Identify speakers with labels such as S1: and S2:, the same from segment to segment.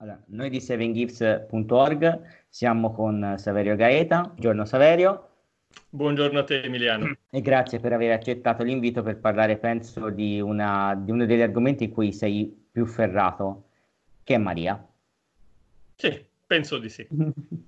S1: Allora, noi di SavingGifts.org siamo con Saverio Gaeta. Buongiorno Saverio.
S2: Buongiorno a te Emiliano.
S1: E grazie per aver accettato l'invito per parlare, penso, di, una, di uno degli argomenti in cui sei più ferrato, che è Maria.
S2: Sì, penso di sì.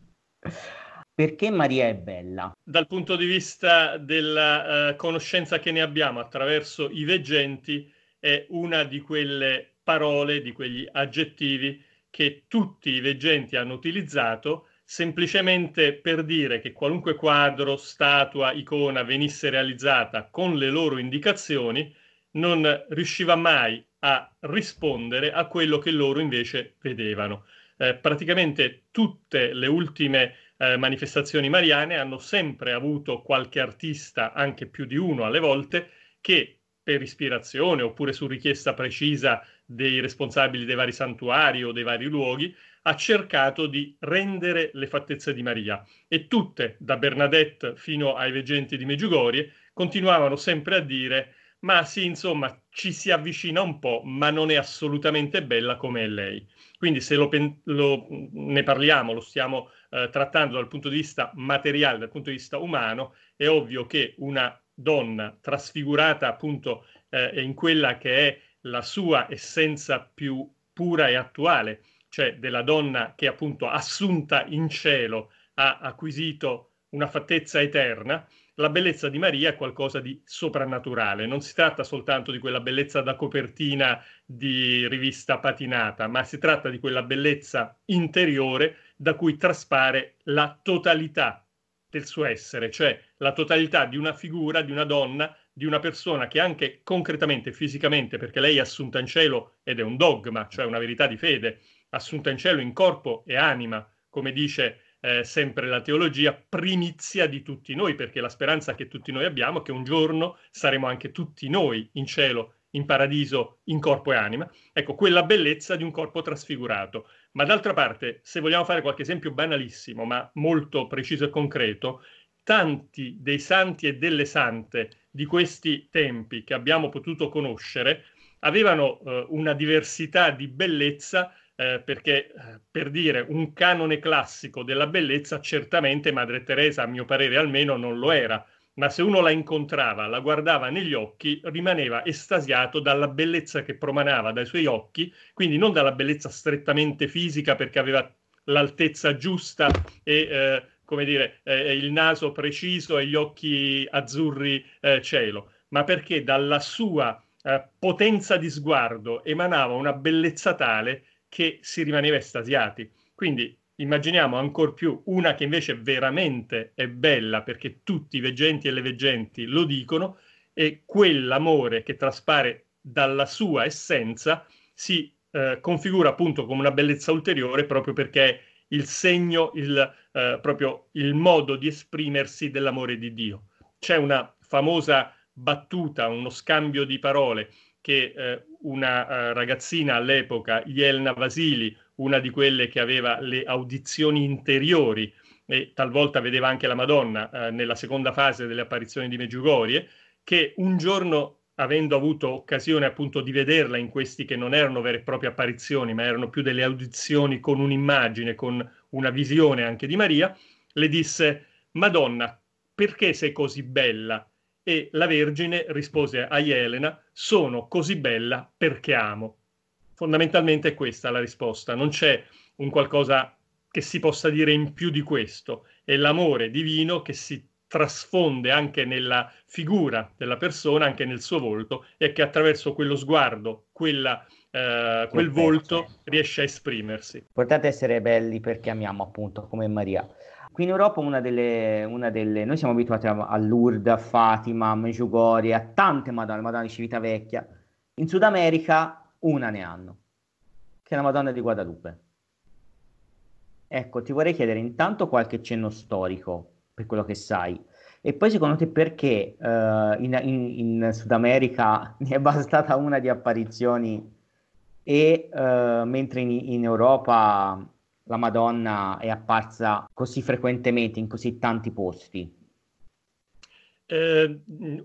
S1: Perché Maria è bella?
S2: Dal punto di vista della uh, conoscenza che ne abbiamo attraverso i veggenti, è una di quelle parole, di quegli aggettivi che tutti i veggenti hanno utilizzato semplicemente per dire che qualunque quadro, statua, icona venisse realizzata con le loro indicazioni, non riusciva mai a rispondere a quello che loro invece vedevano. Eh, praticamente tutte le ultime eh, manifestazioni mariane hanno sempre avuto qualche artista, anche più di uno alle volte, che per ispirazione oppure su richiesta precisa dei responsabili dei vari santuari o dei vari luoghi, ha cercato di rendere le fattezze di Maria e tutte, da Bernadette fino ai veggenti di Meggiugorie, continuavano sempre a dire ma sì, insomma, ci si avvicina un po', ma non è assolutamente bella come è lei. Quindi se lo lo, ne parliamo, lo stiamo eh, trattando dal punto di vista materiale, dal punto di vista umano, è ovvio che una donna trasfigurata appunto eh, in quella che è la sua essenza più pura e attuale, cioè della donna che appunto assunta in cielo ha acquisito una fattezza eterna, la bellezza di Maria è qualcosa di soprannaturale. Non si tratta soltanto di quella bellezza da copertina di rivista patinata, ma si tratta di quella bellezza interiore da cui traspare la totalità del suo essere, cioè la totalità di una figura, di una donna di una persona che anche concretamente, fisicamente, perché lei è assunta in cielo ed è un dogma, cioè una verità di fede, assunta in cielo in corpo e anima, come dice eh, sempre la teologia, primizia di tutti noi, perché la speranza che tutti noi abbiamo è che un giorno saremo anche tutti noi in cielo, in paradiso, in corpo e anima. Ecco, quella bellezza di un corpo trasfigurato. Ma d'altra parte, se vogliamo fare qualche esempio banalissimo, ma molto preciso e concreto, tanti dei santi e delle sante di questi tempi che abbiamo potuto conoscere avevano eh, una diversità di bellezza eh, perché, eh, per dire, un canone classico della bellezza certamente Madre Teresa, a mio parere almeno, non lo era, ma se uno la incontrava, la guardava negli occhi, rimaneva estasiato dalla bellezza che promanava dai suoi occhi, quindi non dalla bellezza strettamente fisica perché aveva l'altezza giusta e eh, come dire, eh, eh, il naso preciso e gli occhi azzurri eh, cielo, ma perché dalla sua eh, potenza di sguardo emanava una bellezza tale che si rimaneva estasiati. Quindi immaginiamo ancor più una che invece veramente è bella perché tutti i veggenti e le veggenti lo dicono e quell'amore che traspare dalla sua essenza si eh, configura appunto come una bellezza ulteriore proprio perché è il segno, il, eh, proprio il modo di esprimersi dell'amore di Dio. C'è una famosa battuta, uno scambio di parole che eh, una eh, ragazzina all'epoca, Yelna Vasili, una di quelle che aveva le audizioni interiori e talvolta vedeva anche la Madonna eh, nella seconda fase delle apparizioni di Meggiugorie, che un giorno avendo avuto occasione appunto di vederla in questi che non erano vere e proprie apparizioni, ma erano più delle audizioni con un'immagine, con una visione anche di Maria, le disse: Madonna, perché sei così bella? E la Vergine rispose a Elena: Sono così bella perché amo. Fondamentalmente è questa la risposta, non c'è un qualcosa che si possa dire in più di questo, è l'amore divino che si trasfonde anche nella figura della persona, anche nel suo volto, e che attraverso quello sguardo, quella, eh, quel volto, riesce a esprimersi.
S1: Portate a essere belli perché amiamo appunto come Maria. Qui in Europa una delle, una delle noi siamo abituati a, a Lourdes, a Fatima, a Meggiugorie, a tante Madonne, Madonna di Civitavecchia. In Sud America una ne hanno, che è la Madonna di Guadalupe. Ecco, ti vorrei chiedere intanto qualche cenno storico per quello che sai. E poi secondo te perché uh, in, in, in, Sud America ne è bastata una di apparizioni e uh, mentre in, in, Europa la Madonna è apparsa così frequentemente in così tanti posti?
S2: Eh,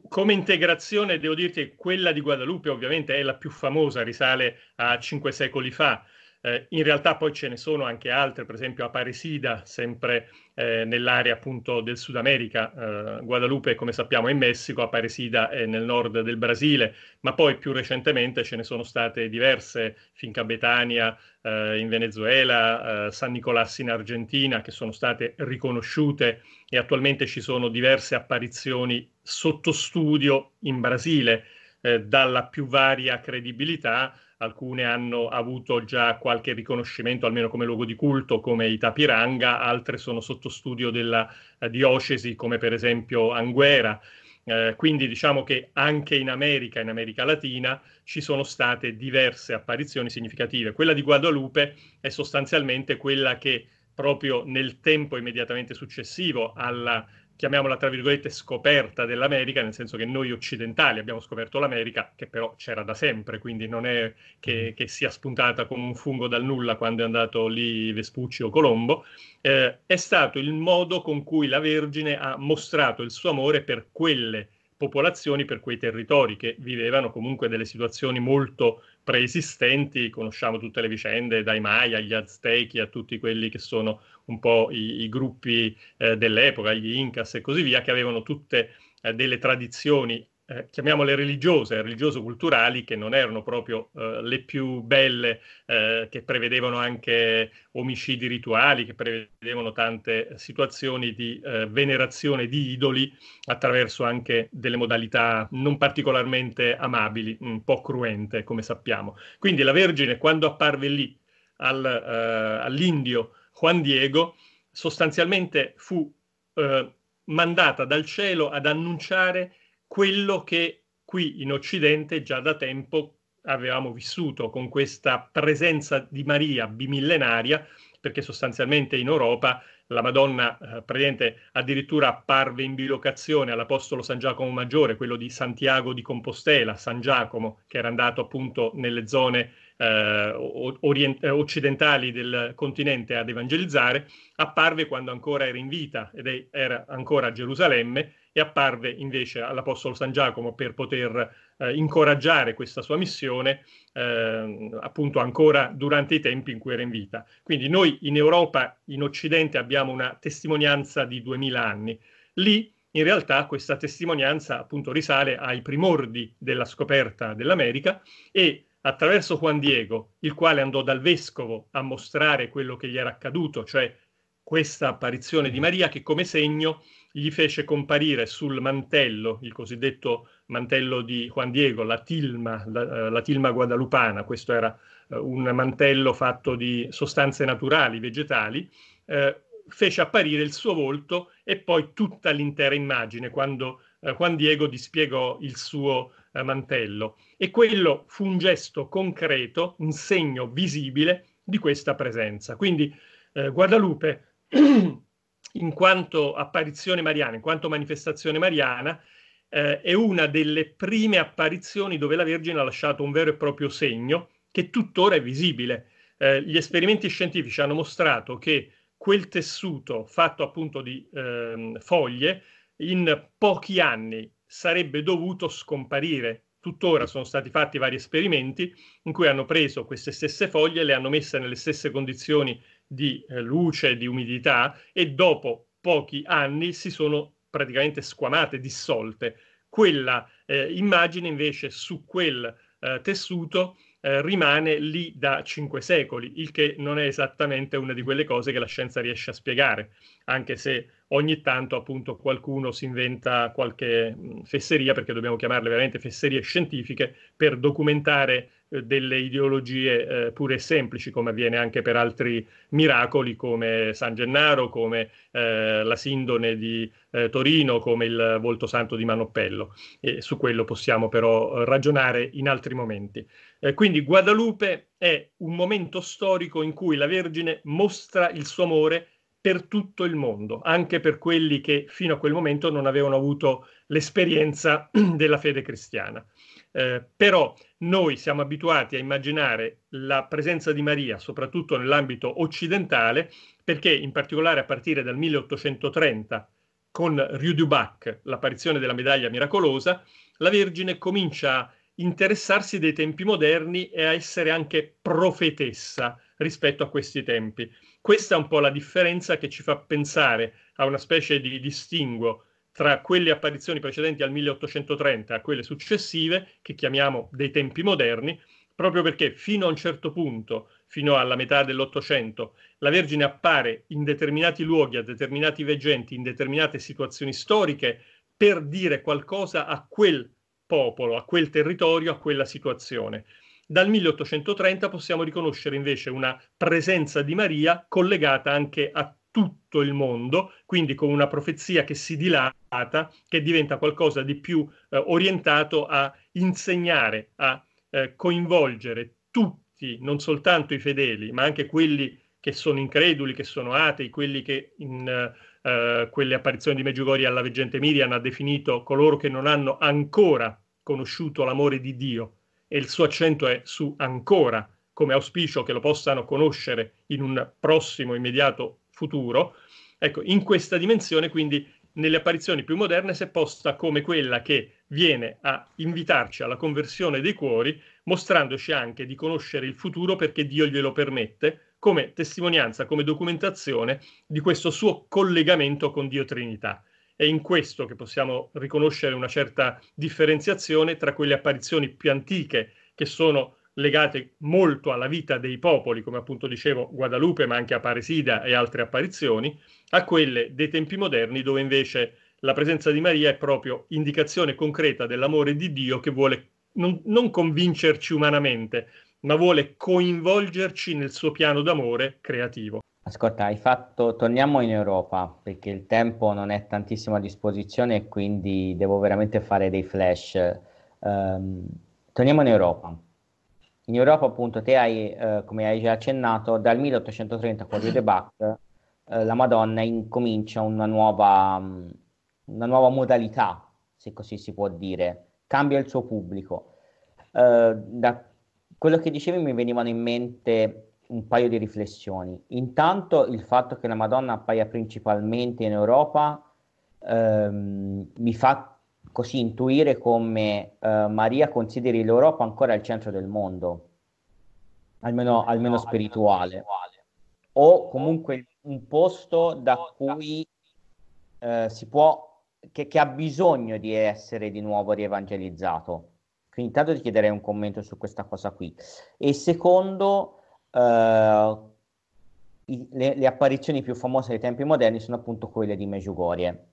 S2: come integrazione devo dirti che quella di Guadalupe ovviamente è la più famosa, risale a cinque secoli fa. Eh, in realtà poi ce ne sono anche altre, per esempio a Paresida, sempre eh, nell'area appunto del Sud America. Eh, Guadalupe, come sappiamo, è in Messico, a Paresida è nel nord del Brasile, ma poi più recentemente ce ne sono state diverse, Finca Betania eh, in Venezuela, eh, San Nicolás in Argentina, che sono state riconosciute e attualmente ci sono diverse apparizioni sotto studio in Brasile eh, dalla più varia credibilità alcune hanno avuto già qualche riconoscimento, almeno come luogo di culto, come i Tapiranga, altre sono sotto studio della eh, diocesi, come per esempio Anguera. Eh, quindi diciamo che anche in America, in America Latina, ci sono state diverse apparizioni significative. Quella di Guadalupe è sostanzialmente quella che proprio nel tempo immediatamente successivo alla chiamiamola tra virgolette, scoperta dell'America, nel senso che noi occidentali abbiamo scoperto l'America, che però c'era da sempre, quindi non è che, mm. che sia spuntata come un fungo dal nulla quando è andato lì Vespucci o Colombo, eh, è stato il modo con cui la Vergine ha mostrato il suo amore per quelle popolazioni, per quei territori che vivevano comunque delle situazioni molto preesistenti, conosciamo tutte le vicende, dai Maya agli Aztechi, a tutti quelli che sono un po' i, i gruppi eh, dell'epoca, gli Incas e così via, che avevano tutte eh, delle tradizioni eh, chiamiamole religiose, religioso-culturali, che non erano proprio eh, le più belle, eh, che prevedevano anche omicidi rituali, che prevedevano tante situazioni di eh, venerazione di idoli attraverso anche delle modalità non particolarmente amabili, un po' cruente, come sappiamo. Quindi la Vergine, quando apparve lì al, eh, all'indio Juan Diego, sostanzialmente fu eh, mandata dal cielo ad annunciare quello che qui in Occidente già da tempo avevamo vissuto con questa presenza di Maria bimillenaria, perché sostanzialmente in Europa la Madonna eh, addirittura apparve in bilocazione all'Apostolo San Giacomo Maggiore, quello di Santiago di Compostela, San Giacomo, che era andato appunto nelle zone eh, orient- eh, occidentali del continente ad evangelizzare, apparve quando ancora era in vita ed era ancora a Gerusalemme e apparve invece all'Apostolo San Giacomo per poter eh, incoraggiare questa sua missione eh, appunto ancora durante i tempi in cui era in vita. Quindi noi in Europa, in Occidente, abbiamo una testimonianza di duemila anni. Lì in realtà questa testimonianza appunto risale ai primordi della scoperta dell'America e attraverso Juan Diego, il quale andò dal vescovo a mostrare quello che gli era accaduto, cioè questa apparizione di Maria che come segno gli fece comparire sul mantello, il cosiddetto mantello di Juan Diego, la tilma, la, eh, la tilma guadalupana, questo era eh, un mantello fatto di sostanze naturali, vegetali, eh, fece apparire il suo volto e poi tutta l'intera immagine quando eh, Juan Diego dispiegò il suo eh, mantello. E quello fu un gesto concreto, un segno visibile di questa presenza. Quindi eh, Guadalupe in quanto apparizione mariana, in quanto manifestazione mariana, eh, è una delle prime apparizioni dove la Vergine ha lasciato un vero e proprio segno che tuttora è visibile. Eh, gli esperimenti scientifici hanno mostrato che quel tessuto fatto appunto di ehm, foglie in pochi anni sarebbe dovuto scomparire. Tuttora sono stati fatti vari esperimenti in cui hanno preso queste stesse foglie, e le hanno messe nelle stesse condizioni di eh, luce, di umidità e dopo pochi anni si sono praticamente squamate, dissolte. Quella eh, immagine invece su quel eh, tessuto eh, rimane lì da cinque secoli, il che non è esattamente una di quelle cose che la scienza riesce a spiegare, anche se ogni tanto appunto qualcuno si inventa qualche mh, mm, fesseria, perché dobbiamo chiamarle veramente fesserie scientifiche, per documentare eh, delle ideologie eh, pure e semplici, come avviene anche per altri miracoli come San Gennaro, come eh, la Sindone di eh, Torino, come il Volto Santo di Manoppello. E su quello possiamo però eh, ragionare in altri momenti. Eh, quindi Guadalupe è un momento storico in cui la Vergine mostra il suo amore per tutto il mondo, anche per quelli che fino a quel momento non avevano avuto l'esperienza della fede cristiana. Eh, però noi siamo abituati a immaginare la presenza di Maria, soprattutto nell'ambito occidentale, perché in particolare a partire dal 1830, con Rue du Bac, l'apparizione della medaglia miracolosa, la Vergine comincia a interessarsi dei tempi moderni e a essere anche profetessa rispetto a questi tempi. Questa è un po' la differenza che ci fa pensare a una specie di distinguo tra quelle apparizioni precedenti al 1830 a quelle successive, che chiamiamo dei tempi moderni, proprio perché fino a un certo punto, fino alla metà dell'Ottocento, la Vergine appare in determinati luoghi, a determinati veggenti, in determinate situazioni storiche, per dire qualcosa a quel popolo, a quel territorio, a quella situazione. Dal 1830 possiamo riconoscere invece una presenza di Maria collegata anche a tutto il mondo, quindi con una profezia che si dilata, che diventa qualcosa di più eh, orientato a insegnare, a eh, coinvolgere tutti, non soltanto i fedeli, ma anche quelli che sono increduli, che sono atei, quelli che in eh, eh quelle apparizioni di Meggiugorie alla Veggente Miriam ha definito coloro che non hanno ancora conosciuto l'amore di Dio e il suo accento è su ancora, come auspicio che lo possano conoscere in un prossimo immediato futuro. Ecco, in questa dimensione, quindi nelle apparizioni più moderne, si è posta come quella che viene a invitarci alla conversione dei cuori, mostrandoci anche di conoscere il futuro perché Dio glielo permette, come testimonianza, come documentazione di questo suo collegamento con Dio Trinità. È in questo che possiamo riconoscere una certa differenziazione tra quelle apparizioni più antiche, che sono legate molto alla vita dei popoli, come appunto dicevo Guadalupe, ma anche a Paresida e altre apparizioni, a quelle dei tempi moderni dove invece la presenza di Maria è proprio indicazione concreta dell'amore di Dio che vuole non, non convincerci umanamente, ma vuole coinvolgerci nel suo piano d'amore creativo.
S1: Ascolta, hai fatto, torniamo in Europa perché il tempo non è tantissimo a disposizione e quindi devo veramente fare dei flash. Um, torniamo in Europa in Europa appunto te hai, eh, come hai già accennato, dal 1830 con il Debate eh, la Madonna incomincia una nuova, mm, una nuova modalità, se così si può dire, cambia il suo pubblico. Eh, da quello che dicevi mi venivano in mente un paio di riflessioni. Intanto il fatto che la Madonna appaia principalmente in Europa ehm, mi fa così intuire come eh, Maria consideri l'Europa ancora il centro del mondo, almeno, no, almeno no, spirituale, almeno o comunque un posto da cui eh, si può, che, che, ha bisogno di essere di nuovo rievangelizzato. Quindi intanto ti chiederei un commento su questa cosa qui. E secondo, eh, i, le, le, apparizioni più famose dei tempi moderni sono appunto quelle di Meggiugorie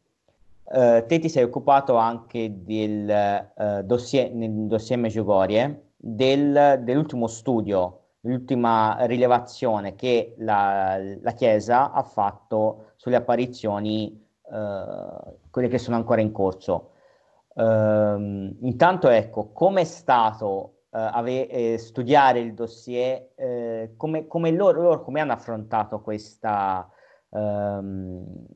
S1: eh, te ti sei occupato anche del eh, dossier, nel dossier Meggiugorie del, dell'ultimo studio, l'ultima rilevazione che la, la Chiesa ha fatto sulle apparizioni, eh, quelle che sono ancora in corso. Uh, intanto ecco, come è stato uh, ave- eh, studiare il dossier, eh, come, come loro, loro, come hanno affrontato questa, um,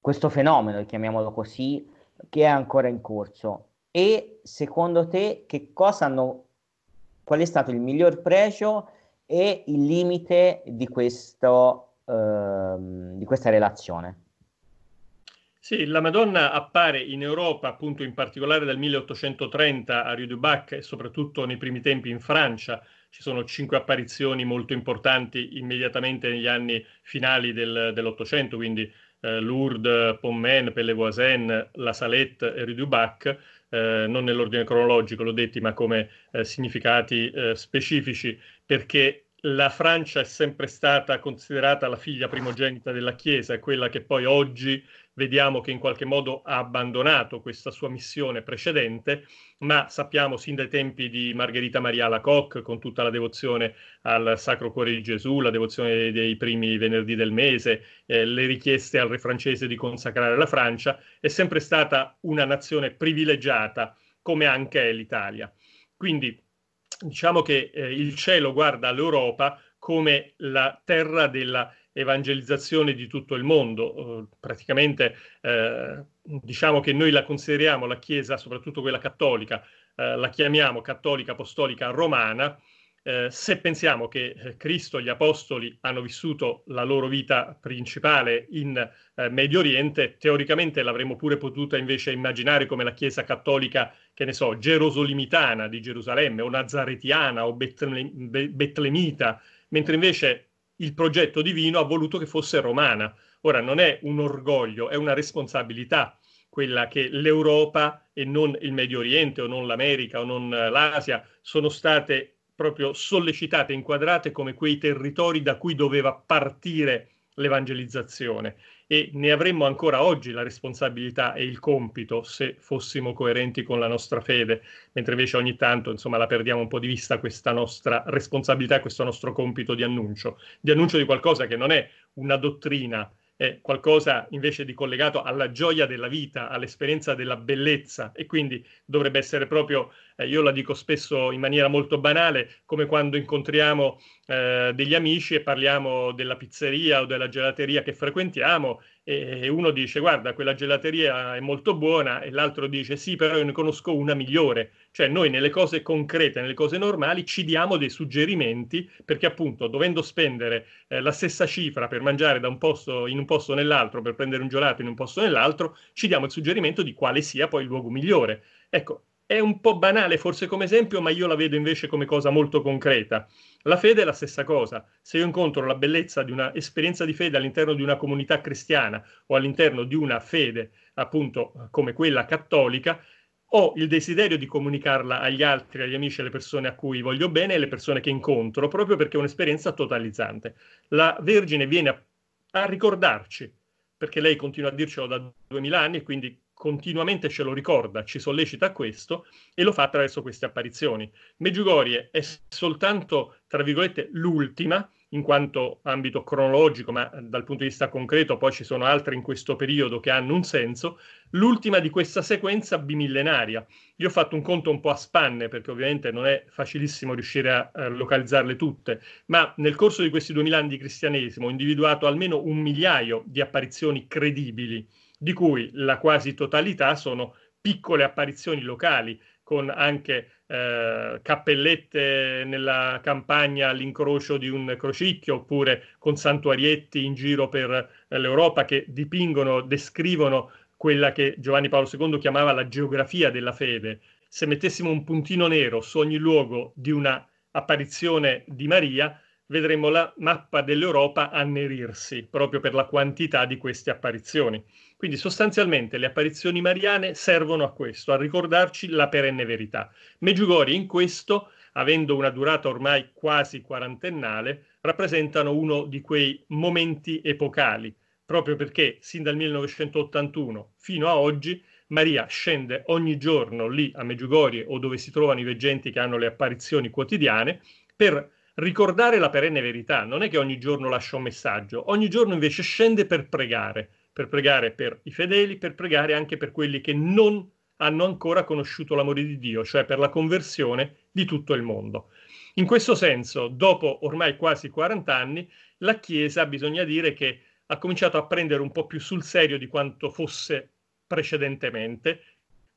S1: questo fenomeno, chiamiamolo così, che è ancora in corso? E secondo te che cosa hanno, qual è stato il miglior pregio e il limite di, questo, ehm, di questa relazione?
S2: Sì, la Madonna appare in Europa, appunto in particolare dal 1830 a Rue du Bac e soprattutto nei primi tempi in Francia. Ci sono cinque apparizioni molto importanti immediatamente negli anni finali del, dell'Ottocento, quindi eh, Lourdes, Pommen, Pellevoisin, La Salette e Rue du Bac, eh, non nell'ordine cronologico, l'ho detto, ma come eh, significati eh, specifici, perché la Francia è sempre stata considerata la figlia primogenita della Chiesa, è quella che poi oggi vediamo che in qualche modo ha abbandonato questa sua missione precedente, ma sappiamo sin dai tempi di Margherita Maria Lacock, con tutta la devozione al Sacro Cuore di Gesù, la devozione dei primi venerdì del mese, eh, le richieste al re francese di consacrare la Francia, è sempre stata una nazione privilegiata, come anche è l'Italia. Quindi diciamo che eh, il cielo guarda l'Europa come la terra della evangelizzazione di tutto il mondo. Eh, praticamente eh, diciamo che noi la consideriamo la Chiesa, soprattutto quella cattolica, eh, la chiamiamo cattolica apostolica romana eh, se pensiamo che eh, Cristo e gli Apostoli hanno vissuto la loro vita principale in eh, Medio Oriente, teoricamente l'avremmo pure potuta invece immaginare come la Chiesa cattolica, che ne so, gerosolimitana di Gerusalemme o nazaretiana o betle- betlemita, mentre invece il progetto divino ha voluto che fosse romana. Ora non è un orgoglio, è una responsabilità quella che l'Europa e non il Medio Oriente o non l'America o non eh, l'Asia sono state proprio sollecitate, inquadrate come quei territori da cui doveva partire l'evangelizzazione e ne avremmo ancora oggi la responsabilità e il compito se fossimo coerenti con la nostra fede, mentre invece ogni tanto insomma, la perdiamo un po' di vista questa nostra responsabilità, questo nostro compito di annuncio, di annuncio di qualcosa che non è una dottrina, è qualcosa invece di collegato alla gioia della vita, all'esperienza della bellezza e quindi dovrebbe essere proprio eh, io la dico spesso in maniera molto banale, come quando incontriamo eh, degli amici e parliamo della pizzeria o della gelateria che frequentiamo e, e uno dice guarda quella gelateria è molto buona e l'altro dice sì però io ne conosco una migliore, cioè noi nelle cose concrete, nelle cose normali ci diamo dei suggerimenti perché appunto dovendo spendere eh, la stessa cifra per mangiare da un posto in un posto nell'altro, per prendere un gelato in un posto nell'altro, ci diamo il suggerimento di quale sia poi il luogo migliore. Ecco, è un po' banale forse come esempio, ma io la vedo invece come cosa molto concreta. La fede è la stessa cosa. Se io incontro la bellezza di un'esperienza di fede all'interno di una comunità cristiana o all'interno di una fede, appunto, come quella cattolica, ho il desiderio di comunicarla agli altri, agli amici, alle persone a cui voglio bene e alle persone che incontro, proprio perché è un'esperienza totalizzante. La Vergine viene a, a ricordarci, perché lei continua a dircelo da duemila anni e quindi continuamente ce lo ricorda, ci sollecita a questo e lo fa attraverso queste apparizioni. Meggiugorie è soltanto, tra virgolette, l'ultima in quanto ambito cronologico, ma dal punto di vista concreto poi ci sono altre in questo periodo che hanno un senso, l'ultima di questa sequenza bimillenaria. Io ho fatto un conto un po' a spanne perché ovviamente non è facilissimo riuscire a localizzarle tutte, ma nel corso di questi 2000 anni di cristianesimo ho individuato almeno un migliaio di apparizioni credibili di cui la quasi totalità sono piccole apparizioni locali con anche eh, cappellette nella campagna all'incrocio di un crocicchio oppure con santuarietti in giro per eh, l'Europa che dipingono, descrivono quella che Giovanni Paolo II chiamava la geografia della fede. Se mettessimo un puntino nero su ogni luogo di una apparizione di Maria, vedremo la mappa dell'Europa annerirsi proprio per la quantità di queste apparizioni. Quindi sostanzialmente le apparizioni mariane servono a questo, a ricordarci la perenne verità. Meggiugori in questo, avendo una durata ormai quasi quarantennale, rappresentano uno di quei momenti epocali, proprio perché sin dal 1981 fino a oggi Maria scende ogni giorno lì a Meggiugorie o dove si trovano i veggenti che hanno le apparizioni quotidiane per ricordare la perenne verità. Non è che ogni giorno lascia un messaggio, ogni giorno invece scende per pregare, per pregare per i fedeli, per pregare anche per quelli che non hanno ancora conosciuto l'amore di Dio, cioè per la conversione di tutto il mondo. In questo senso, dopo ormai quasi 40 anni, la Chiesa, bisogna dire che ha cominciato a prendere un po' più sul serio di quanto fosse precedentemente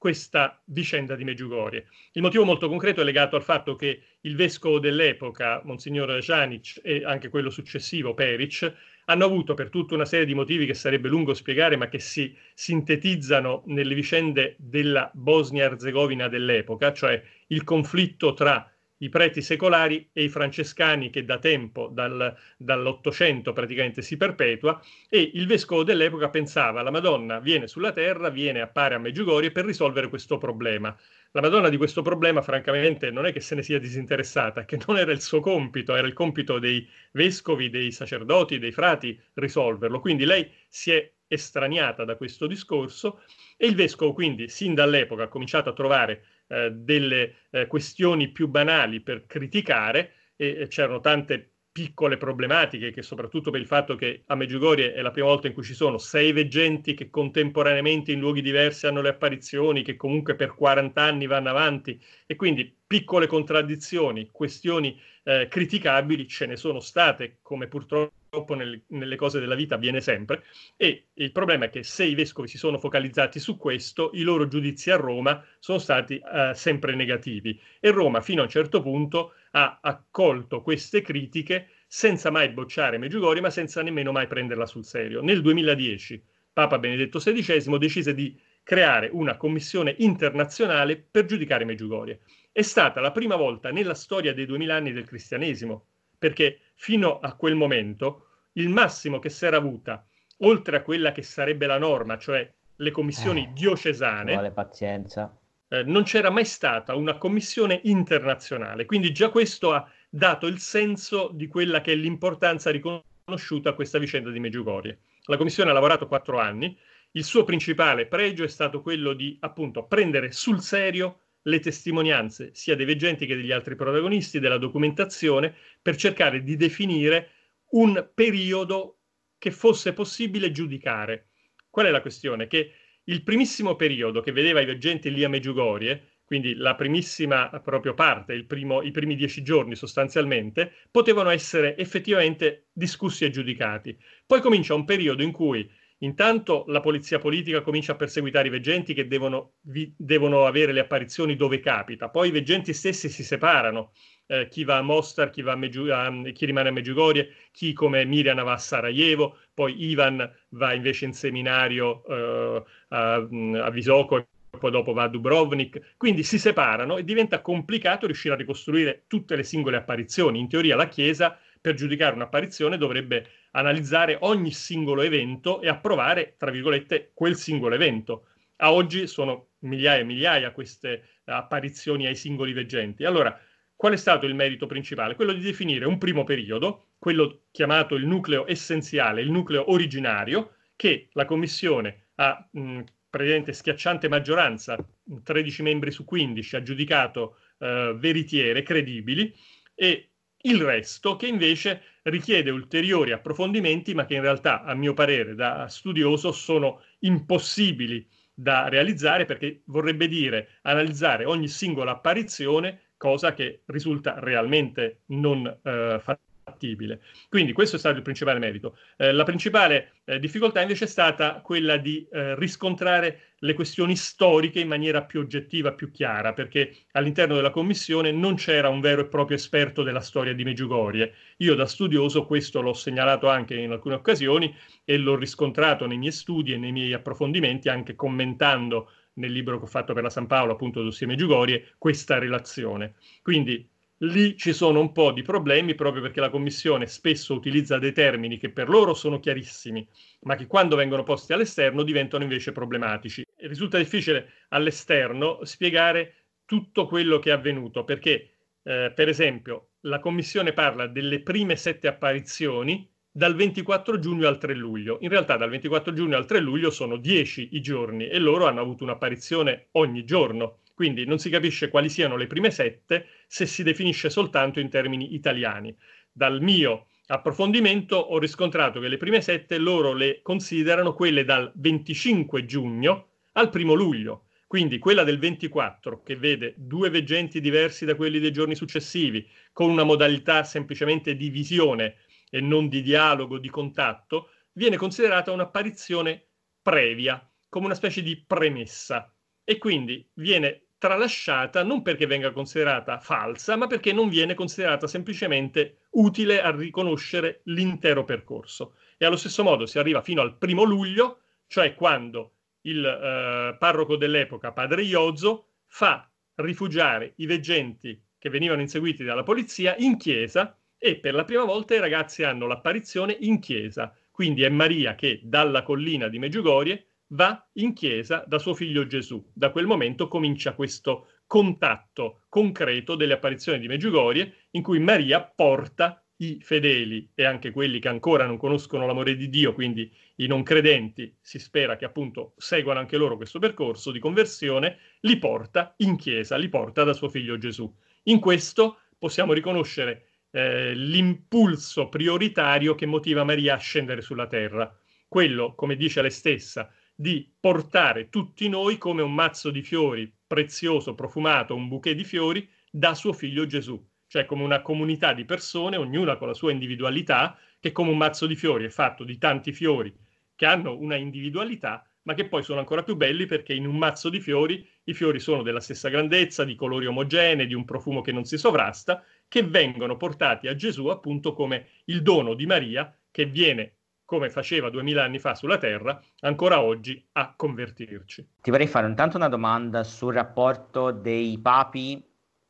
S2: questa vicenda di Meggiugorie. Il motivo molto concreto è legato al fatto che il vescovo dell'epoca, Monsignor Janic, e anche quello successivo, Peric, hanno avuto per tutta una serie di motivi che sarebbe lungo spiegare, ma che si sintetizzano nelle vicende della Bosnia-Herzegovina dell'epoca, cioè il conflitto tra i preti secolari e i francescani che da tempo, dal, dall'Ottocento praticamente si perpetua e il vescovo dell'epoca pensava la Madonna viene sulla terra, viene, appare a Meggiugorie per risolvere questo problema. La Madonna di questo problema francamente non è che se ne sia disinteressata, che non era il suo compito, era il compito dei vescovi, dei sacerdoti, dei frati risolverlo. Quindi lei si è estraniata da questo discorso e il vescovo quindi sin dall'epoca ha cominciato a trovare eh, delle eh, questioni più banali per criticare e c'erano tante piccole problematiche che soprattutto per il fatto che a Meggiugorie è la prima volta in cui ci sono sei veggenti che contemporaneamente in luoghi diversi hanno le apparizioni, che comunque per 40 anni vanno avanti e quindi piccole contraddizioni, questioni eh, criticabili ce ne sono state come purtroppo purtroppo nel, nelle cose della vita avviene sempre. E il problema è che se i vescovi si sono focalizzati su questo, i loro giudizi a Roma sono stati eh, sempre negativi. E Roma fino a un certo punto ha accolto queste critiche senza mai bocciare Meggiugori, ma senza nemmeno mai prenderla sul serio. Nel 2010 Papa Benedetto XVI decise di creare una commissione internazionale per giudicare Meggiugorie. È stata la prima volta nella storia dei 2000 anni del cristianesimo perché fino a quel momento il massimo che si era avuta, oltre a quella che sarebbe la norma, cioè le commissioni eh, diocesane, vuole
S1: pazienza.
S2: Eh, non c'era mai stata una commissione internazionale, quindi già questo ha dato il senso di quella che è l'importanza riconosciuta a questa vicenda di Meggiugorie. La commissione ha lavorato quattro anni, il suo principale pregio è stato quello di appunto prendere sul serio le testimonianze sia dei veggenti che degli altri protagonisti della documentazione per cercare di definire un periodo che fosse possibile giudicare. Qual è la questione? Che il primissimo periodo che vedeva i veggenti lì a Meggiugorie, quindi la primissima proprio parte, primo, i primi dieci giorni sostanzialmente, potevano essere effettivamente discussi e giudicati. Poi comincia un periodo in cui Intanto la polizia politica comincia a perseguitare i veggenti che devono, vi, devono avere le apparizioni dove capita, poi i veggenti stessi si separano, eh, chi va a Mostar, chi, va a Meggi- a, chi rimane a Meggiugorie, chi come Mirjana va a Sarajevo, poi Ivan va invece in seminario eh, a, a Visoko poi dopo va a Dubrovnik, quindi si separano e diventa complicato riuscire a ricostruire tutte le singole apparizioni. In teoria la Chiesa per giudicare un'apparizione dovrebbe analizzare ogni singolo evento e approvare, tra virgolette, quel singolo evento. A oggi sono migliaia e migliaia queste apparizioni ai singoli veggenti. Allora, qual è stato il merito principale? Quello di definire un primo periodo, quello chiamato il nucleo essenziale, il nucleo originario, che la Commissione ha mh, praticamente schiacciante maggioranza, 13 membri su 15, ha giudicato eh, veritiere, credibili, e il resto che invece richiede ulteriori approfondimenti, ma che in realtà, a mio parere, da studioso sono impossibili da realizzare perché vorrebbe dire analizzare ogni singola apparizione, cosa che risulta realmente non eh, fattibile fattibile. Quindi questo è stato il principale merito. Eh, la principale eh, difficoltà invece è stata quella di eh, riscontrare le questioni storiche in maniera più oggettiva, più chiara, perché all'interno della commissione non c'era un vero e proprio esperto della storia di Megugorie. Io da studioso questo l'ho segnalato anche in alcune occasioni e l'ho riscontrato nei miei studi e nei miei approfondimenti, anche commentando nel libro che ho fatto per la San Paolo, appunto, Dossier Megugorie, questa relazione. Quindi lì ci sono un po' di problemi proprio perché la Commissione spesso utilizza dei termini che per loro sono chiarissimi, ma che quando vengono posti all'esterno diventano invece problematici. Risulta difficile all'esterno spiegare tutto quello che è avvenuto perché, eh, per esempio, la Commissione parla delle prime sette apparizioni dal 24 giugno al 3 luglio. In realtà dal 24 giugno al 3 luglio sono 10 i giorni e loro hanno avuto un'apparizione ogni giorno. Quindi non si capisce quali siano le prime sette se si definisce soltanto in termini italiani. Dal mio approfondimento ho riscontrato che le prime sette loro le considerano quelle dal 25 giugno al 1 luglio. Quindi quella del 24, che vede due veggenti diversi da quelli dei giorni successivi, con una modalità semplicemente di visione e non di dialogo, di contatto, viene considerata un'apparizione previa, come una specie di premessa. E quindi viene tralasciata non perché venga considerata falsa, ma perché non viene considerata semplicemente utile a riconoscere l'intero percorso. E allo stesso modo si arriva fino al primo luglio, cioè quando il eh, parroco dell'epoca, padre Iozzo, fa rifugiare i veggenti che venivano inseguiti dalla polizia in chiesa e per la prima volta i ragazzi hanno l'apparizione in chiesa. Quindi è Maria che dalla collina di Meggiugorie va in chiesa da suo figlio Gesù. Da quel momento comincia questo contatto concreto delle apparizioni di Meggiugorie in cui Maria porta i fedeli e anche quelli che ancora non conoscono l'amore di Dio, quindi i non credenti, si spera che appunto seguano anche loro questo percorso di conversione, li porta in chiesa, li porta da suo figlio Gesù. In questo possiamo riconoscere eh, l'impulso prioritario che motiva Maria a scendere sulla terra. Quello, come dice lei stessa, di portare tutti noi come un mazzo di fiori prezioso, profumato, un bouquet di fiori da suo figlio Gesù, cioè come una comunità di persone, ognuna con la sua individualità, che come un mazzo di fiori è fatto di tanti fiori che hanno una individualità, ma che poi sono ancora più belli perché in un mazzo di fiori i fiori sono della stessa grandezza, di colori omogenei, di un profumo che non si sovrasta, che vengono portati a Gesù appunto come il dono di Maria che viene come faceva duemila anni fa sulla Terra, ancora oggi a convertirci.
S1: Ti vorrei fare intanto una domanda sul rapporto dei papi,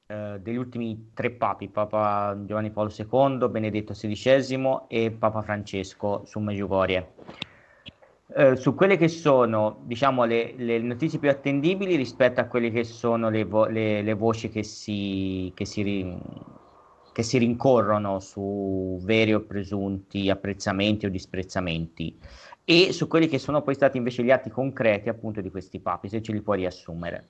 S1: eh, degli ultimi tre papi, Papa Giovanni Paolo II, Benedetto XVI e Papa Francesco su Meggiugorie. Eh, su quelle che sono diciamo, le, le, notizie più attendibili rispetto a quelle che sono le, vo- le, le voci che si, che si ri- che si rincorrono su veri o presunti apprezzamenti o disprezzamenti e su quelli che sono poi stati invece gli atti concreti appunto di questi papi, se ce li puoi riassumere.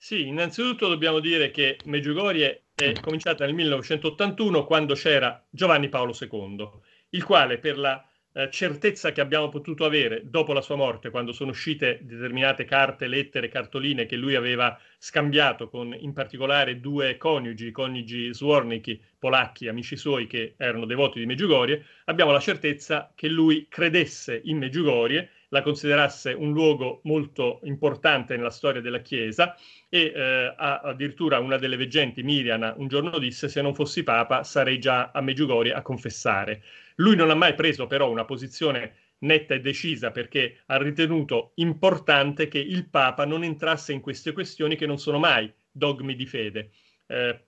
S2: Sì, innanzitutto dobbiamo dire che Meggiugorie è cominciata nel 1981 quando c'era Giovanni Paolo II, il quale per la eh, certezza che abbiamo potuto avere dopo la sua morte, quando sono uscite determinate carte, lettere, cartoline che lui aveva scambiato con in particolare due coniugi, coniugi Swornicki, polacchi, amici suoi che erano devoti di Meggiugorie, abbiamo la certezza che lui credesse in Meggiugorie, la considerasse un luogo molto importante nella storia della Chiesa e eh, addirittura una delle veggenti, Miriana, un giorno disse se non fossi papa sarei già a Meggiugorie a confessare. Lui non ha mai preso però una posizione netta e decisa perché ha ritenuto importante che il Papa non entrasse in queste questioni che non sono mai dogmi di fede. Eh,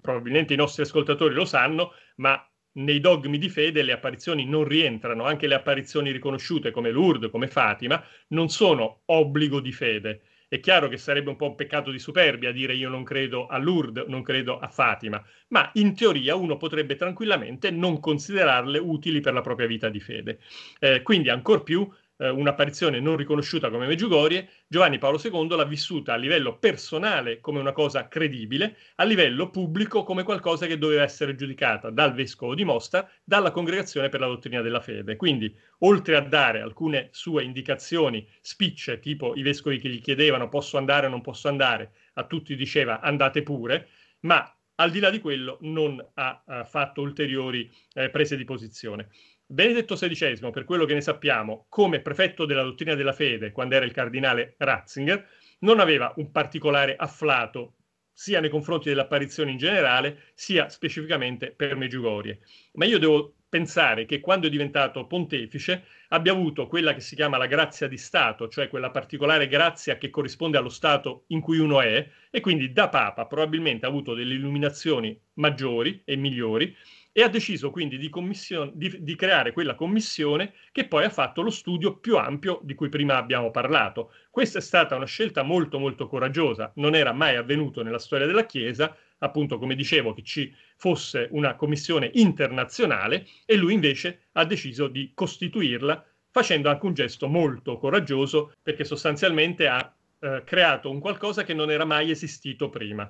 S2: probabilmente i nostri ascoltatori lo sanno, ma nei dogmi di fede le apparizioni non rientrano, anche le apparizioni riconosciute come Lourdes, come Fatima, non sono obbligo di fede. È chiaro che sarebbe un po' un peccato di superbia dire io non credo a Lourdes, non credo a Fatima, ma in teoria uno potrebbe tranquillamente non considerarle utili per la propria vita di fede. Eh, quindi ancor più eh, un'apparizione non riconosciuta come Meggiugorie, Giovanni Paolo II l'ha vissuta a livello personale come una cosa credibile, a livello pubblico come qualcosa che doveva essere giudicata dal vescovo di Mostar, dalla congregazione per la dottrina della fede. Quindi, oltre a dare alcune sue indicazioni spicce, tipo i vescovi che gli chiedevano posso andare o non posso andare, a tutti diceva andate pure, ma al di là di quello non ha, ha eh, fatto ulteriori eh, prese di posizione. Benedetto XVI, per quello che ne sappiamo, come prefetto della dottrina della fede, quando era il cardinale Ratzinger, non aveva un particolare afflato sia nei confronti dell'apparizione in generale, sia specificamente per Meggiugorie. Ma io devo pensare che quando è diventato pontefice abbia avuto quella che si chiama la grazia di Stato, cioè quella particolare grazia che corrisponde allo Stato in cui uno è, e quindi da Papa probabilmente ha avuto delle illuminazioni maggiori e migliori, e ha deciso quindi di, di, di, creare quella commissione che poi ha fatto lo studio più ampio di cui prima abbiamo parlato. Questa è stata una scelta molto molto coraggiosa, non era mai avvenuto nella storia della Chiesa, appunto come dicevo che ci fosse una commissione internazionale e lui invece ha deciso di costituirla facendo anche un gesto molto coraggioso perché sostanzialmente ha eh, creato un qualcosa che non era mai esistito prima.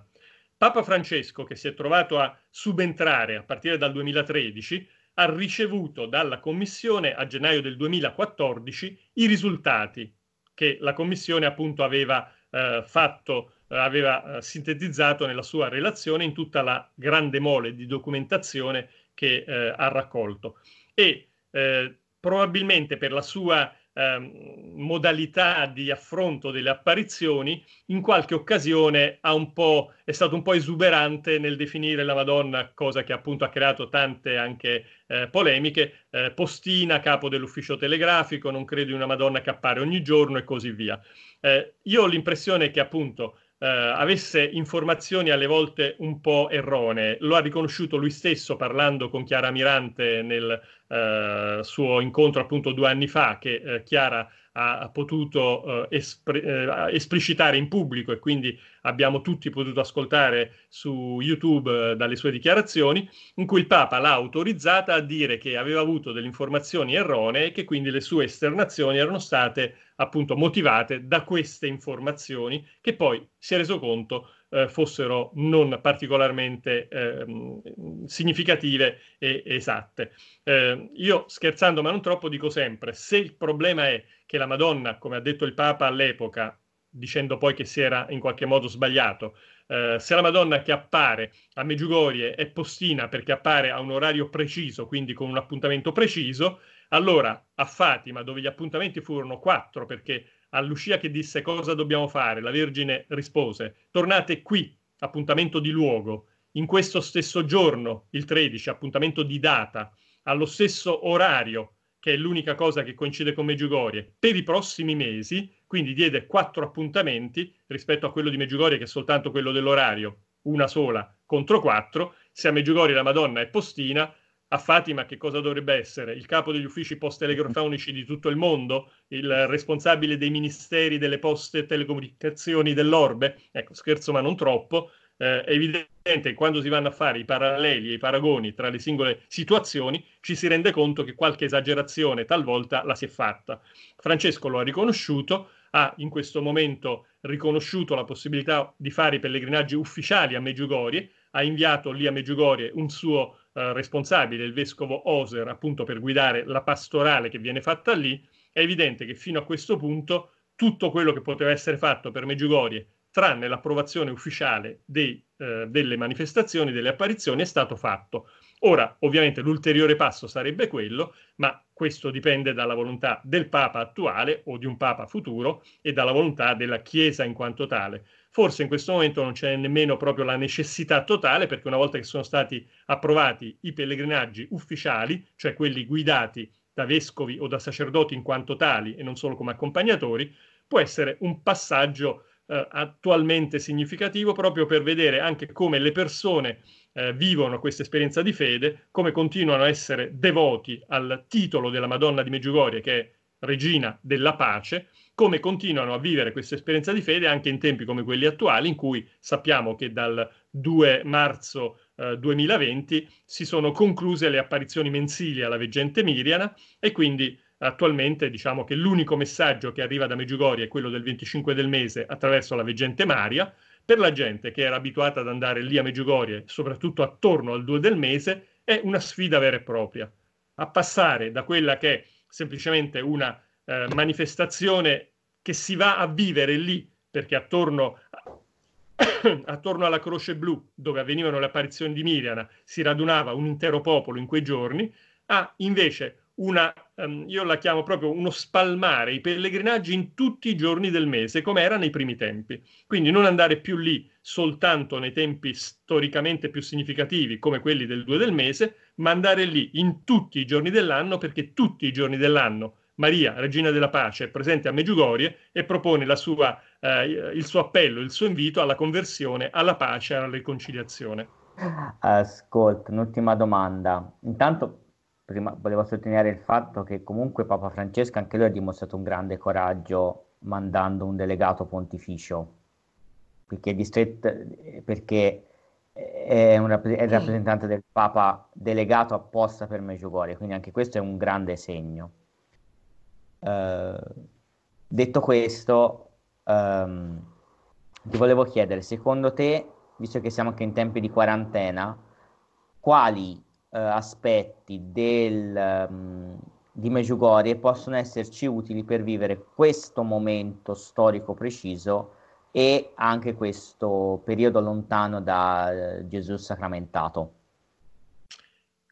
S2: Papa Francesco, che si è trovato a subentrare a partire dal 2013, ha ricevuto dalla Commissione a gennaio del 2014 i risultati che la Commissione appunto aveva eh, fatto, eh, aveva sintetizzato nella sua relazione in tutta la grande mole di documentazione che eh, ha raccolto. E eh, probabilmente per la sua eh, modalità di affronto delle apparizioni, in qualche occasione è stato un po' esuberante nel definire la Madonna, cosa che appunto ha creato tante anche eh, polemiche, eh, postina, capo dell'ufficio telegrafico, non credo in una Madonna che appare ogni giorno e così via. Eh, io ho l'impressione che appunto eh, avesse informazioni alle volte un po' erronee, lo ha riconosciuto lui stesso parlando con Chiara Mirante nel eh, suo incontro appunto due anni fa che eh, Chiara ha, ha potuto eh, espr- eh, esplicitare in pubblico e quindi abbiamo tutti potuto ascoltare su YouTube dalle sue dichiarazioni, in cui il Papa l'ha autorizzata a dire che aveva avuto delle informazioni erronee e che quindi le sue esternazioni erano state appunto motivate da queste informazioni che poi si è reso conto eh, fossero non particolarmente ehm, significative e esatte. Eh, io scherzando ma non troppo dico sempre, se il problema è che la Madonna, come ha detto il Papa all'epoca, dicendo poi che si era in qualche modo sbagliato, eh, se la Madonna che appare a Meggiugorie è postina perché appare a un orario preciso, quindi con un appuntamento preciso, allora a Fatima, dove gli appuntamenti furono quattro perché a Lucia che disse cosa dobbiamo fare, la Vergine rispose tornate qui, appuntamento di luogo, in questo stesso giorno, il 13, appuntamento di data, allo stesso orario, che è l'unica cosa che coincide con Meggiugorie, per i prossimi mesi, quindi diede quattro appuntamenti rispetto a quello di Meggiugorie che è soltanto quello dell'orario, una sola contro quattro, se a Meggiugorie la Madonna è postina, a Fatima che cosa dovrebbe essere? Il capo degli uffici post-telegrafonici di tutto il mondo? Il responsabile dei ministeri delle poste e telecomunicazioni dell'orbe? Ecco, scherzo ma non troppo. Eh, è evidente che quando si vanno a fare i paralleli e i paragoni tra le singole situazioni ci si rende conto che qualche esagerazione talvolta la si è fatta. Francesco lo ha riconosciuto, ha in questo momento riconosciuto la possibilità di fare i pellegrinaggi ufficiali a Meggiugorie, ha inviato lì a Meggiugorie un suo eh, responsabile, il vescovo Oser, appunto per guidare la pastorale che viene fatta lì, è evidente che fino a questo punto tutto quello che poteva essere fatto per Meggiugorie, tranne l'approvazione ufficiale dei, eh, delle manifestazioni, delle apparizioni, è stato fatto. Ora, ovviamente, l'ulteriore passo sarebbe quello, ma questo dipende dalla volontà del Papa attuale o di un Papa futuro e dalla volontà della Chiesa in quanto tale. Forse in questo momento non c'è nemmeno proprio la necessità totale perché una volta che sono stati approvati i pellegrinaggi ufficiali, cioè quelli guidati da vescovi o da sacerdoti in quanto tali e non solo come accompagnatori, può essere un passaggio eh, attualmente significativo proprio per vedere anche come le persone eh, vivono questa esperienza di fede, come continuano a essere devoti al titolo della Madonna di Meggiugorie, che è regina della pace, come continuano a vivere questa esperienza di fede anche in tempi come quelli attuali, in cui sappiamo che dal 2 marzo eh, 2020 si sono concluse le apparizioni mensili alla veggente Miriana e quindi attualmente diciamo che l'unico messaggio che arriva da Meggiugorie è quello del 25 del mese attraverso la veggente Maria per la gente che era abituata ad andare lì a Meggiugorie, soprattutto attorno al 2 del mese, è una sfida vera e propria. A passare da quella che è semplicemente una eh, manifestazione che si va a vivere lì, perché attorno, attorno alla Croce Blu, dove avvenivano le apparizioni di Miriana, si radunava un intero popolo in quei giorni, a invece una, um, io la chiamo proprio uno spalmare i pellegrinaggi in tutti i giorni del mese, come era nei primi tempi. Quindi non andare più lì soltanto nei tempi storicamente più significativi, come quelli del 2 del mese, ma andare lì in tutti i giorni dell'anno, perché tutti i giorni dell'anno Maria, regina della pace, è presente a Meggiugorie e propone sua, eh, il suo appello, il suo invito alla conversione, alla pace, alla riconciliazione.
S1: Ascolta, un'ultima domanda. Intanto prima volevo sottolineare il fatto che comunque Papa Francesco anche lui ha dimostrato un grande coraggio mandando un delegato pontificio, perché, distretto, perché è, una, è, il rappresentante del Papa delegato apposta per Meggiugorie, quindi anche questo è un grande segno. Eh, detto questo, ehm, ti volevo chiedere, secondo te, visto che siamo anche in tempi di quarantena, quali eh, aspetti del, um, di Meggiugorie possono esserci utili per vivere questo momento storico preciso e anche questo periodo lontano da eh, Gesù sacramentato.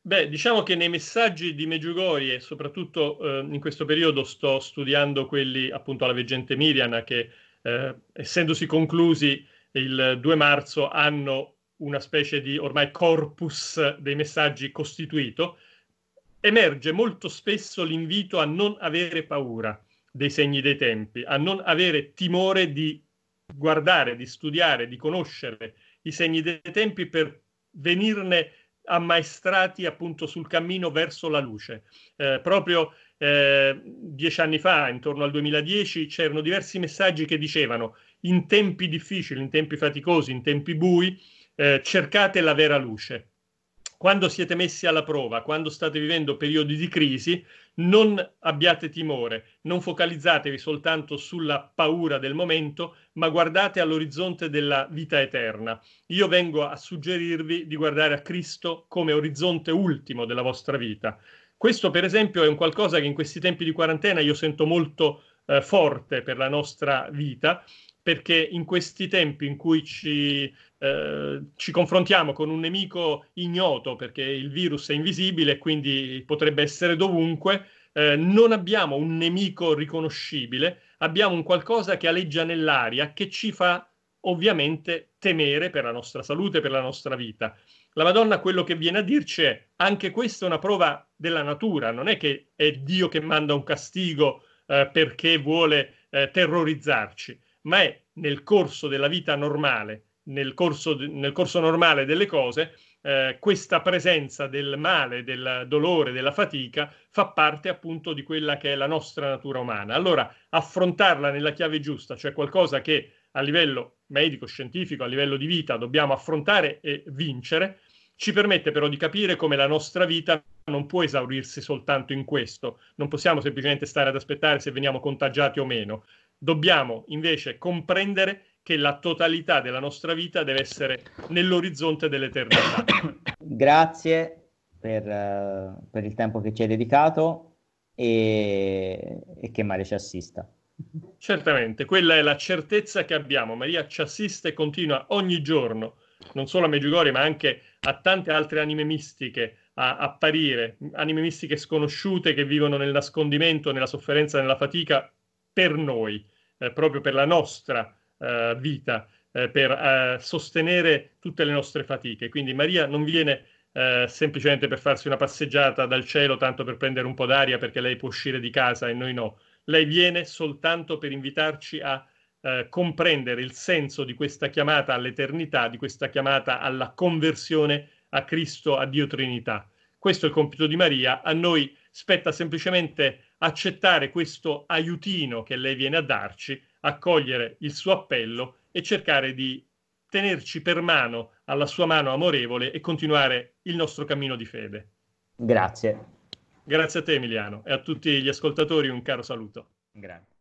S2: Beh, diciamo che nei messaggi di Meggiugorie, soprattutto eh, in questo periodo sto studiando quelli appunto alla veggente Miriana che eh, essendosi conclusi il 2 marzo hanno una specie di ormai corpus dei messaggi costituito, emerge molto spesso l'invito a non avere paura dei segni dei tempi, a non avere timore di guardare, di studiare, di conoscere i segni dei tempi per venirne ammaestrati appunto sul cammino verso la luce. Eh, proprio eh, dieci anni fa, intorno al 2010, c'erano diversi messaggi che dicevano in tempi difficili, in tempi faticosi, in tempi bui, eh, cercate la vera luce. Quando siete messi alla prova, quando state vivendo periodi di crisi, non abbiate timore, non focalizzatevi soltanto sulla paura del momento, ma guardate all'orizzonte della vita eterna. Io vengo a suggerirvi di guardare a Cristo come orizzonte ultimo della vostra vita. Questo, per esempio, è un qualcosa che in questi tempi di quarantena io sento molto eh, forte per la nostra vita, perché in questi tempi in cui ci eh, ci confrontiamo con un nemico ignoto perché il virus è invisibile e quindi potrebbe essere dovunque, eh, non abbiamo un nemico riconoscibile, abbiamo un qualcosa che aleggia nell'aria che ci fa ovviamente temere per la nostra salute, per la nostra vita. La Madonna quello che viene a dirci è anche questa è una prova della natura, non è che è Dio che manda un castigo eh, perché vuole eh, terrorizzarci, ma è nel corso della vita normale nel corso, nel corso normale delle cose, eh, questa presenza del male, del dolore, della fatica fa parte appunto di quella che è la nostra natura umana. Allora, affrontarla nella chiave giusta, cioè qualcosa che a livello medico, scientifico, a livello di vita dobbiamo affrontare e vincere, ci permette però di capire come la nostra vita non può esaurirsi soltanto in questo, non possiamo semplicemente stare ad aspettare se veniamo contagiati o meno, dobbiamo invece comprendere che la totalità della nostra vita deve essere nell'orizzonte dell'eternità.
S1: Grazie per, eh, per il tempo che ci hai dedicato e, e che Maria ci assista.
S2: Certamente, quella è la certezza che abbiamo. Maria ci assiste e continua ogni giorno, non solo a Meggiugori, ma anche a tante altre anime mistiche a apparire, anime mistiche sconosciute che vivono nel nascondimento, nella sofferenza, nella fatica per noi, eh, proprio per la nostra eh, vita, eh, per eh, sostenere tutte le nostre fatiche. Quindi Maria non viene eh, semplicemente per farsi una passeggiata dal cielo, tanto per prendere un po' d'aria perché lei può uscire di casa e noi no. Lei viene soltanto per invitarci a eh, comprendere il senso di questa chiamata all'eternità, di questa chiamata alla conversione a Cristo, a Dio Trinità. Questo è il compito di Maria, a noi spetta semplicemente accettare questo aiutino che lei viene a darci accogliere il suo appello e cercare di tenerci per mano alla sua mano amorevole e continuare il nostro cammino di fede.
S1: Grazie.
S2: Grazie a te Emiliano e a tutti gli ascoltatori un caro saluto.
S1: Grazie.